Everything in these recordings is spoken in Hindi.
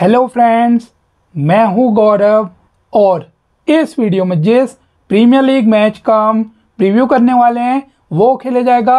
हेलो फ्रेंड्स मैं हूं गौरव और इस वीडियो में जिस प्रीमियर लीग मैच का हम प्रीव्यू करने वाले हैं वो खेले जाएगा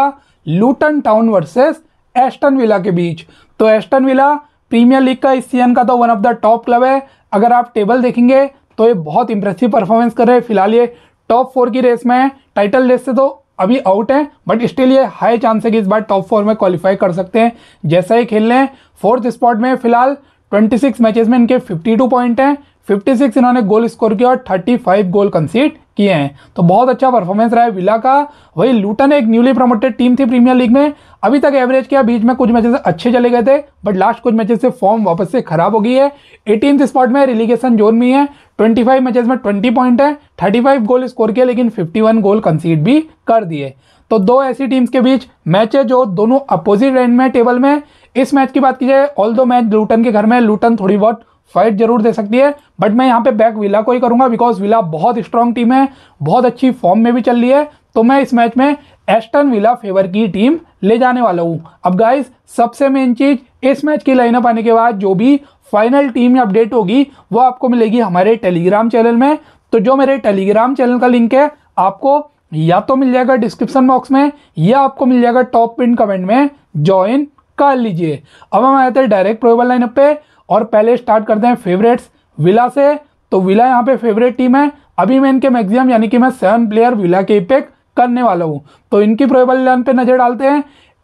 Luton town versus Aston Villa के बीच तो एस्टन विला प्रीमियर लीग का इस सीजन का तो one of the top club है अगर आप टेबल देखेंगे तो ये बहुत इंप्रेसिव परफॉर्मेंस कर रहे हैं फिलहाल ये टॉप फोर की रेस में है टाइटल रेस से तो अभी आउट है बट स्टिल ये हाई चांस है कि इस बार टॉप फोर में क्वालिफाई कर सकते हैं जैसा ही खेल रहे हैं फोर्थ स्पॉट में फिलहाल ट्वेंटी सिक्स मैचेस में इनके फिफ्टी टू पॉइंट हैं फिफ्टी सिक्स इन्होंने गोल स्कोर किया और थर्टी फाइव गोल कंसीड किए हैं तो बहुत अच्छा परफॉर्मेंस रहा है विला का वही लूटन एक न्यूली प्रमोटेड टीम थी प्रीमियर लीग में अभी तक एवरेज किया बीच में कुछ मैचेस अच्छे चले गए थे बट लास्ट कुछ मैचेस से फॉर्म वापस से खराब हो गई है एटीन स्पॉट में रिलीगेशन जोन में है 25 मैचेस में 20 पॉइंट है 35 गोल स्कोर किए लेकिन 51 गोल कंसीड भी कर दिए तो दो ऐसी टीम्स के बीच मैच है जो दोनों अपोजिट एंड में टेबल में इस मैच की बात की जाए ऑल दो मैच लूटन के घर में लूटन थोड़ी बहुत फाइट जरूर दे सकती है बट मैं यहाँ पे बैक विला को ही करूंगा बिकॉज विला बहुत स्ट्रॉन्ग टीम है बहुत अच्छी फॉर्म में भी चल रही है तो मैं इस मैच में एस्टन विला फेवर की टीम ले जाने वाला हूँ अब गाइज सबसे मेन चीज़ इस मैच की लाइनअप आने के बाद जो भी फाइनल टीम अपडेट होगी वो आपको मिलेगी हमारे टेलीग्राम चैनल में तो जो मेरे टेलीग्राम चैनल का लिंक है आपको या तो मिल जाएगा डिस्क्रिप्शन बॉक्स में या आपको मिल जाएगा टॉप पिन कमेंट में ज्वाइन कर लीजिए अब हम आते हैं डायरेक्ट प्रोबेबल लाइनअप पे और पहले स्टार्ट करते हैं फेवरेट्स विला से तो विला यहाँ पे फेवरेट टीम है अभी मैं इनके मैक्सिमम यानी कि मैं सेवन प्लेयर विला के इपेक्ट करने वाला हूँ तो इनकी प्रोबेबल लाइन पे नज़र डालते हैं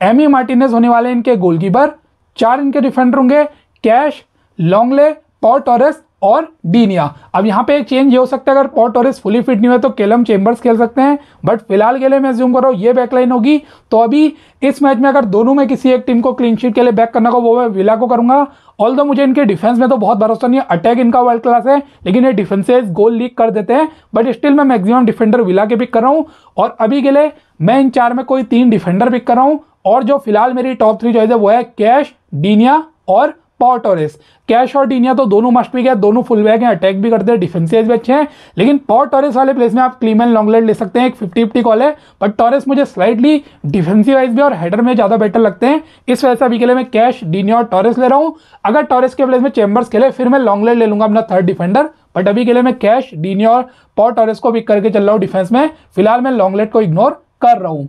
एम ई मार्टिनेस होने वाले इनके गोलकीपर चार इनके डिफेंडर होंगे कैश लॉन्गले पॉट और और डीनिया अब यहाँ पे एक चेंज ये हो सकता है अगर पॉट और फुली फिट नहीं हुए तो केलम चेंबर्स खेल सकते हैं बट फिलहाल के लिए मैं ज्यूम कर रहा हूँ ये बैकलाइन होगी तो अभी इस मैच में अगर दोनों में किसी एक टीम को क्लीन शीट के लिए बैक करना को वो मैं विला को करूंगा ऑल दो मुझे इनके डिफेंस में तो बहुत भरोसा नहीं है अटैक इनका वर्ल्ड क्लास है लेकिन ये डिफेंसेज गोल लीक कर देते हैं बट स्टिल मैं मैक्सिमम डिफेंडर विला के पिक कर रहा हूँ और अभी के लिए मैं इन चार में कोई तीन डिफेंडर पिक कर रहा हूँ और जो फिलहाल मेरी टॉप थ्री चॉइस है वो है कैश डीनिया और पॉट और एस कैश और डीनिया तो दोनों मस्ट भी गया दोनों फुल बैक हैं अटैक भी करते हैं डिफेंसिव भी अच्छे हैं लेकिन पॉट टॉरेस वाले प्लेस में आप क्लीमन लॉन्गलेट ले सकते हैं एक फिफ्टी फिफ्टी कॉल है बट टॉरेस मुझे स्लाइडली डिफेंसिव वाइज भी और हेडर में ज़्यादा बेटर लगते हैं इस वजह से अभी के लिए मैं कैश डीनिया और टॉरेस ले रहा हूँ अगर टॉरेस के प्लेस में चेम्बर्स खेले फिर मैं लॉन्गलेट ले लूंगा अपना थर्ड डिफेंडर बट अभी के लिए मैं कैश डीनिया और पॉट टॉरेस को पिक करके चल रहा हूँ डिफेंस में फिलहाल मैं लॉन्गलेट को इग्नोर कर रहा हूँ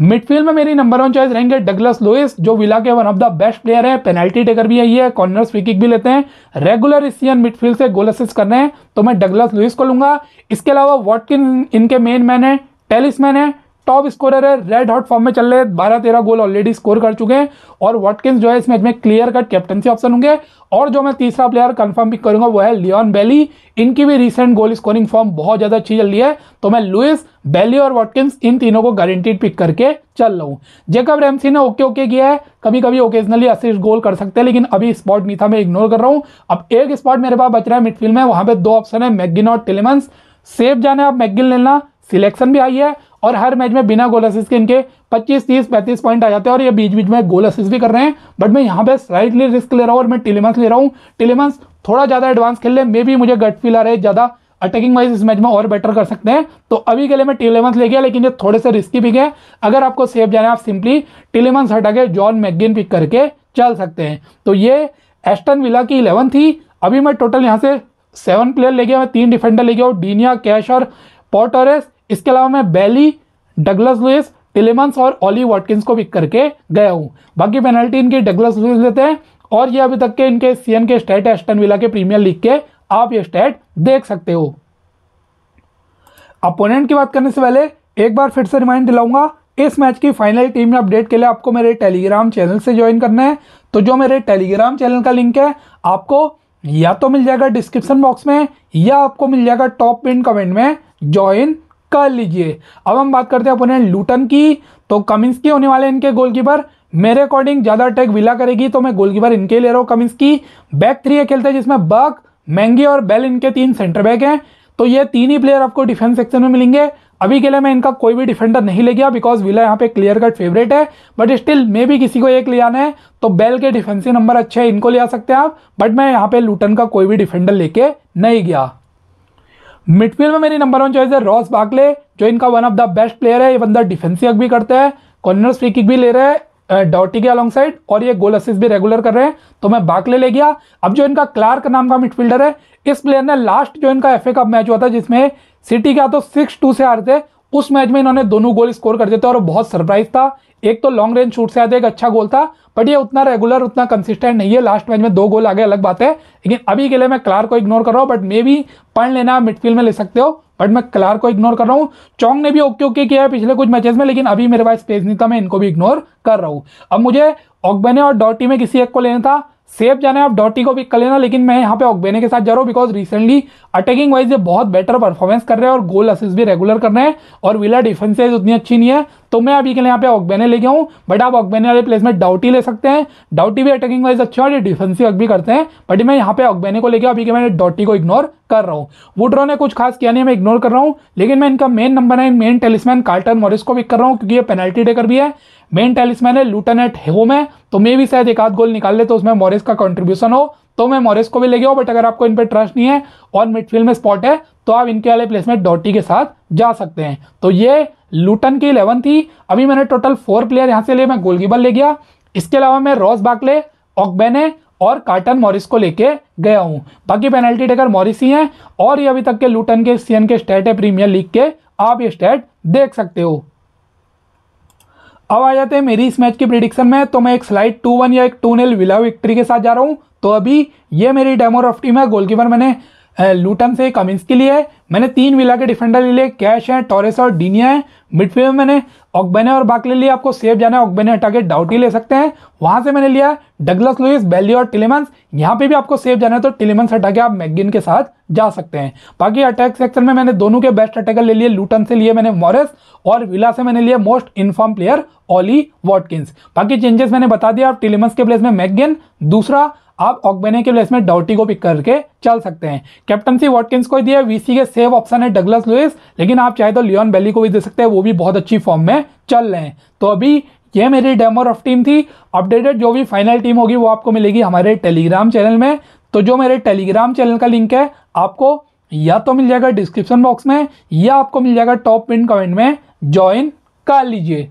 मिडफील्ड में मेरी नंबर वन चॉइस रहेंगे डगलस लुइस जो विला के one of the best player है पेनल्टी टेकर भी है ये कॉर्नर फ्री भी लेते हैं रेगुलर इसियन मिडफील्ड से गोल असिस्ट रहे हैं तो मैं डगलस लुइस को लूंगा इसके अलावा वॉटकिन इनके मेन मैन है टेलिसमैन है टॉप स्कोरर है रेड हॉट फॉर्म में चल रहे बारह तेरह गोल ऑलरेडी स्कोर कर चुके हैं और वॉटकिंस जो है इस मैच में क्लियर कट कैप्टनसी ऑप्शन होंगे और जो मैं तीसरा प्लेयर कंफर्म पिक करूंगा वो है लियोन बेली इनकी भी रिसेंट गोल स्कोरिंग फॉर्म बहुत ज़्यादा अच्छी चल रही है तो मैं लुइस बेली और वॉटकिंस इन तीनों को गारंटीड पिक करके चल रहा हूँ जेकब रेमसी ने ओके ओके किया है कभी कभी ओकेजनली असिस्ट गोल कर सकते हैं लेकिन अभी स्पॉट नहीं था मैं इग्नोर कर रहा हूँ अब एक स्पॉट मेरे पास बच रहा है मिडफील्ड में वहां पर दो ऑप्शन है मैगिन और टेलीमंस सेफ जाना है आप मैगिन लेना सिलेक्शन भी आई है और हर मैच में बिना गोल असिस्ट के इनके 25 30 35 पॉइंट आ जाते हैं और ये बीच बीच में गोल असिस्ट भी कर रहे हैं बट मैं यहाँ पे स्लाइटली रिस्क ले रहा हूँ और मैं टिलीमंस ले रहा हूँ टिलीमंस थोड़ा ज़्यादा एडवांस खेल ले मे भी मुझे गट फील आ रहा है ज़्यादा अटैकिंग वाइज इस मैच में और बेटर कर सकते हैं तो अभी के लिए मैं टिलेमंस ले गया लेकिन ये थोड़े से रिस्की भी गए अगर आपको सेफ जाना है आप सिंपली टिलेमंस हटा के जॉन मैगिन पिक करके चल सकते हैं तो ये एस्टन विला की इलेवन थी अभी मैं टोटल यहाँ से सेवन प्लेयर ले गया मैं तीन डिफेंडर ले गया हूँ डीनिया कैश और पॉटोरेस इसके अलावा मैं बेली डगलस लुइस टिलेमंस और ओली वॉटकिंस को पिक करके गया हूँ बाकी पेनल्टी इनकी डगलस लुइस लेते हैं और ये अभी तक के इनके सी के स्टेट एस्टन विला के प्रीमियर लीग के आप ये स्टेट देख सकते हो अपोनेंट की बात करने से पहले एक बार फिर से रिमाइंड दिलाऊंगा इस मैच की फाइनल टीम अपडेट के लिए आपको मेरे टेलीग्राम चैनल से ज्वाइन करना है तो जो मेरे टेलीग्राम चैनल का लिंक है आपको या तो मिल जाएगा डिस्क्रिप्शन बॉक्स में या आपको मिल जाएगा टॉप पिन कमेंट में ज्वाइन कर लीजिए अब हम बात करते हैं अपने लूटन की तो कमिंस की होने वाले इनके गोलकीपर मेरे अकॉर्डिंग ज़्यादा टेक विला करेगी तो मैं गोलकीपर इनके ले रहा हूँ कमिंस की बैक थ्री है खेलते हैं जिसमें बक महंगी और बेल इनके तीन सेंटर बैक हैं तो ये तीन ही प्लेयर आपको डिफेंस सेक्शन में मिलेंगे अभी के लिए मैं इनका कोई भी डिफेंडर नहीं ले गया बिकॉज विला यहाँ पे क्लियर कट फेवरेट है बट स्टिल मे भी किसी को एक ले आना है तो बेल के डिफेंसिव नंबर अच्छे हैं इनको ले आ सकते हैं आप बट मैं यहाँ पे लूटन का कोई भी डिफेंडर लेके नहीं गया मिडफील्ड में मेरी नंबर वन चॉइस है रॉस बाकले जो इनका one of the best player है ये बंदा डिफेंसिव भी करता है कॉर्नर फ्री किक भी ले रहे हैं डॉटी के अलॉन्ग साइड और ये गोल असिस्ट भी रेगुलर कर रहे हैं तो मैं बाकले ले गया अब जो इनका क्लार्क नाम का मिडफील्डर है इस प्लेयर ने लास्ट जो इनका एफ कप मैच हुआ था जिसमें सिटी का तो सिक्स टू से हारते उस मैच में इन्होंने दोनों गोल स्कोर कर देते और बहुत सरप्राइज था एक तो लॉन्ग रेंज शूट से आया एक अच्छा गोल था बट ये उतना रेगुलर उतना कंसिस्टेंट नहीं है लास्ट मैच में दो गोल आगे अलग बात है लेकिन अभी के लिए मैं क्लार को इग्नोर कर रहा हूँ बट मे भी पढ़ लेना मिडफील्ड में ले सकते हो बट मैं क्लार को इग्नोर कर रहा हूँ चौंग ने भी ओके ओके किया है पिछले कुछ मैचेस में लेकिन अभी मेरे पास स्पेस नहीं था मैं इनको भी इग्नोर कर रहा हूँ अब मुझे ऑकबेने और डॉटी में किसी एक को लेना था सेफ जाने आप डॉटी को पिक कर लेना लेकिन मैं यहाँ पे ऑकबेने के साथ जा रहा हूँ बिकॉज रिसेंटली अटैकिंग वाइज ये बहुत बेटर परफॉर्मेंस कर रहे हैं और गोल असिस्ट भी रेगुलर कर रहे हैं और विला डिफेंसेज उतनी अच्छी नहीं है तो मैं अभी के लिए यहाँ पे ऑकबेने लेके आऊँ बट आप ऑकबेने वाले प्लेस में डाउटी ले सकते हैं डाउटी भी अटैकिंग वाइज अच्छा और डिफेंसिव वर्क भी करते हैं बट मैं यहाँ पे ऑकबेने को लेकर अभी के मैंने डॉटी को इग्नोर कर रहा हूँ वुड्रो ने कुछ खास किया नहीं मैं इग्नोर कर रहा हूँ लेकिन मैं इनका मेन नंबर है मेन टेलिसमैन कार्टन मॉरिस को पिक कर रहा हूँ क्योंकि ये पेनल्टी डेकर भी है मेन टेलिसमैन है लूटन एट होम है तो मे भी शायद एक आध गोल निकाल ले तो उसमें मॉरिस का कॉन्ट्रीब्यूशन हो तो मैं मॉरिस को भी ले गया बट अगर आपको इन पर ट्रस्ट नहीं है और मिडफील्ड में स्पॉट है तो आप इनके वाले प्लेस में डॉटी के साथ जा सकते हैं तो ये लूटन की इलेवन थी अभी मैंने टोटल फोर प्लेयर यहाँ से लिए मैं गोलकीपर ले गया इसके अलावा मैं रॉस बाकले ऑकबेने और कार्टन मॉरिस को लेके गया हूँ बाकी पेनल्टी टेकर मॉरिस ही हैं और ये अभी तक के लूटन के सीएन के स्टेट है प्रीमियर लीग के आप ये स्टेट देख सकते हो अब आ जाते हैं मेरी इस मैच की प्रिडिक्शन में तो मैं एक स्लाइड टू वन या एक टू नील विला विक्ट्री के साथ जा रहा हूँ तो अभी ये मेरी डेमो रफ्टी में गोलकीपर मैंने लूटन से कमिंस के लिए है मैंने तीन विला के डिफेंडर ले लिए कैश है टॉरेस और डीनिया है मिडफील्ड में मैंने ऑकबेने और बाक ले लिए आपको सेफ जाना है ऑकबेने हटा के डाउटी ले सकते हैं वहां से मैंने लिया डगलस लुइस बेली और टिलेमंस यहाँ पे भी आपको सेफ जाना है तो टिलेमंस हटा के आप मैगिन के साथ जा सकते हैं बाकी अटैक सेक्शन में मैंने दोनों के बेस्ट अटैकर ले लिए लूटन से लिए मैंने मॉरिस और विला से मैंने लिए most in-form player Ollie Watkins बाकी चेंजेस मैंने बता दिया आप टिलेमंस के प्लेस में मैगिन दूसरा आप ऑकबेने के प्लेस में डाउटी को पिक करके चल सकते हैं कैप्टनसी वॉटकिंस को दिया वीसी के सेव ऑप्शन है डगलस लुइस लेकिन आप चाहे तो लियोन बेली को भी दे सकते हैं वो भी बहुत अच्छी फॉर्म में चल रहे हैं तो अभी ये मेरी डेमो ऑफ टीम थी अपडेटेड जो भी फाइनल टीम होगी वो आपको मिलेगी हमारे टेलीग्राम चैनल में तो जो मेरे टेलीग्राम चैनल का लिंक है आपको या तो मिल जाएगा डिस्क्रिप्शन बॉक्स में या आपको मिल जाएगा टॉप पिन कमेंट में ज्वाइन कर लीजिए